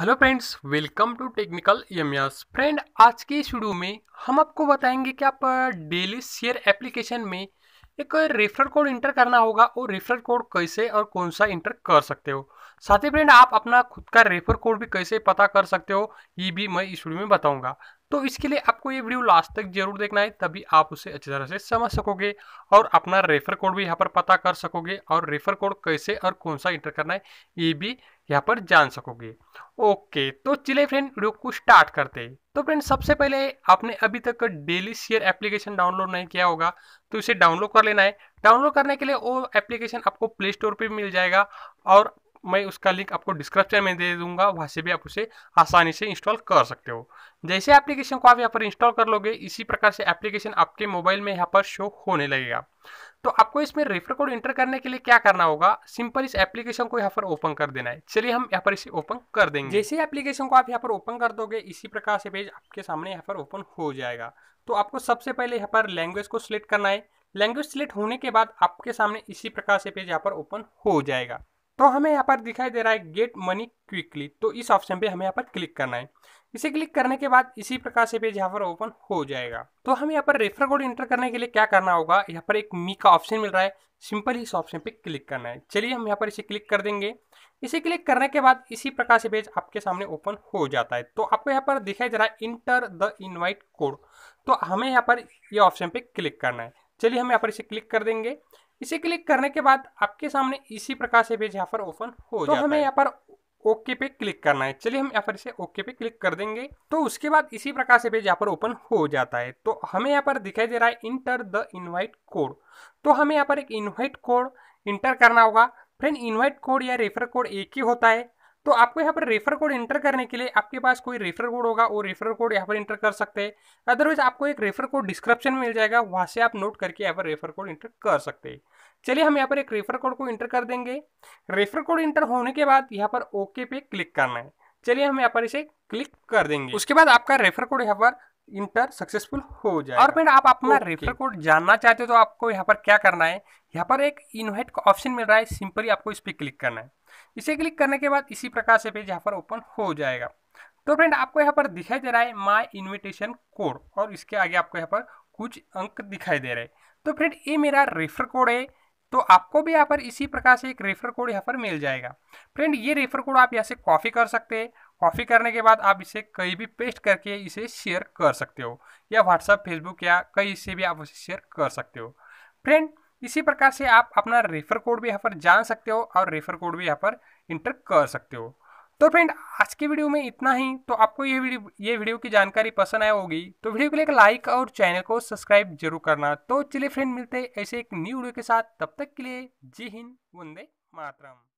Hello friends welcome to technical MS friend आज के शुरू में हम आपको बताएंगे कि आप डेली शेयर एप्लीकेशन में एक रेफरल कोड इंटर करना होगा और रेफरल कोड कैसे और कौन सा इंटर कर सकते हो साथ ही फ्रेंड आप अपना खुद का रेफर कोड भी कैसे पता कर सकते हो ये भी मैं इस वीडियो में बताऊंगा तो इसके लिए आपको ये वीडियो लास्ट तक जरूर देखना है तभी आप उसे अच्छी तरह से समझ सकोगे और अपना रेफर कोड भी यहाँ पर पता कर सकोगे और रेफर कोड कैसे और कौन सा इंटर करना है ये भी यहाँ पर जान सकोगे ओके तो चले फ्रेंड वीडियो को स्टार्ट करते हैं तो फ्रेंड सबसे पहले आपने अभी तक डेली शेयर एप्लीकेशन डाउनलोड नहीं किया होगा तो इसे डाउनलोड कर लेना है डाउनलोड करने के लिए वो एप्लीकेशन आपको प्ले स्टोर पर मिल जाएगा और मैं उसका लिंक आपको डिस्क्रिप्शन में दे दूंगा वहाँ से भी आप उसे आसानी से इंस्टॉल कर सकते हो जैसे एप्लीकेशन को आप यहाँ पर इंस्टॉल कर लोगे इसी प्रकार से एप्लीकेशन आपके मोबाइल में यहाँ पर शो होने लगेगा तो आपको इसमें रेफर कोड एंटर करने के लिए क्या करना होगा सिंपल इस एप्लीकेशन को यहाँ पर ओपन कर देना है चलिए हम यहाँ पर इसे ओपन कर देंगे जैसे एप्लीकेशन को आप यहाँ पर ओपन कर दोगे इसी प्रकार से पेज आपके सामने यहाँ पर ओपन हो जाएगा तो आपको सबसे पहले यहाँ पर लैंग्वेज को सिलेक्ट करना है लैंग्वेज सिलेक्ट होने के बाद आपके सामने इसी प्रकार से पेज यहाँ पर ओपन हो जाएगा तो हमें यहाँ पर दिखाई दे रहा है गेट मनी क्विकली तो इस ऑप्शन पे हमें यहाँ पर क्लिक करना है इसे क्लिक करने के बाद इसी प्रकार से पेज यहाँ पर ओपन हो जाएगा तो हमें यहाँ पर रेफर कोड इंटर करने के लिए क्या करना होगा यहाँ पर एक मी का ऑप्शन मिल रहा है सिंपल इस ऑप्शन पे क्लिक करना है चलिए हम यहाँ पर इसे क्लिक कर देंगे इसे क्लिक करने के बाद इसी प्रकार से पेज आपके सामने ओपन हो जाता है तो आपको यहाँ पर दिखाई दे रहा है इंटर द इनवाइट कोड तो हमें यहाँ पर ये ऑप्शन पे क्लिक करना है चलिए हम यहाँ पर इसे क्लिक कर देंगे इसे क्लिक करने के बाद आपके सामने इसी प्रकार से पेज यहाँ पर ओपन हो तो हमें यहाँ पर ओके पे क्लिक करना है चलिए हम यहाँ पर इसे ओके पे क्लिक कर देंगे तो उसके बाद इसी प्रकार से पेज यहाँ पर ओपन हो जाता है तो हमें यहाँ पर दिखाई दे रहा है इंटर द इनवाइट कोड तो हमें यहाँ पर एक इनवाइट कोड इंटर करना होगा फ्रेंड इनवाइट कोड या रेफर कोड एक ही होता है तो आपको यहाँ पर रेफर कोड इंटर करने के लिए आपके पास कोई रेफर कोड होगा वो रेफर कोड यहाँ पर इंटर कर सकते हैं अदरवाइज आपको एक रेफर कोड डिस्क्रिप्शन में मिल जाएगा वहाँ से आप नोट करके यहाँ पर रेफर कोड इंटर कर सकते हैं चलिए हम यहाँ पर एक रेफर कोड को इंटर कर देंगे रेफर कोड इंटर होने के बाद यहाँ पर ओके पे क्लिक करना है चलिए हम यहाँ पर इसे क्लिक कर देंगे उसके बाद आपका रेफर कोड यहाँ पर इंटर सक्सेसफुल हो जाए और फिर आप अपना okay. रेफर कोड जानना चाहते हो तो आपको यहाँ पर क्या करना है यहाँ पर एक इनवाइट का ऑप्शन मिल रहा है सिंपली आपको इस पर क्लिक करना है इसे क्लिक करने के बाद इसी प्रकार से पेज यहाँ पर ओपन हो जाएगा तो फ्रेंड आपको यहाँ पर दिखाई दे रहा है माई इन्विटेशन कोड और इसके आगे आपको यहाँ पर कुछ अंक दिखाई दे रहे हैं तो फ्रेंड ये मेरा रेफर कोड है तो आपको भी यहाँ पर इसी प्रकार से एक रेफर कोड यहाँ पर मिल जाएगा फ्रेंड ये रेफर कोड आप यहाँ से कॉपी कर सकते हैं कॉपी करने के बाद आप इसे कहीं भी पेस्ट करके इसे शेयर कर सकते हो या व्हाट्सअप फेसबुक या कहीं से भी आप उसे शेयर कर सकते हो फ्रेंड इसी प्रकार से आप अपना रेफर कोड भी यहाँ पर जान सकते हो और रेफर कोड भी यहाँ पर इंटर कर सकते हो तो फ्रेंड आज के वीडियो में इतना ही तो आपको ये वीडियो ये वीडियो की जानकारी पसंद आया होगी तो वीडियो के लिए एक लाइक और चैनल को सब्सक्राइब जरूर करना तो चलिए फ्रेंड मिलते हैं ऐसे एक न्यू वीडियो के साथ तब तक के लिए जय हिंद वंदे मातरम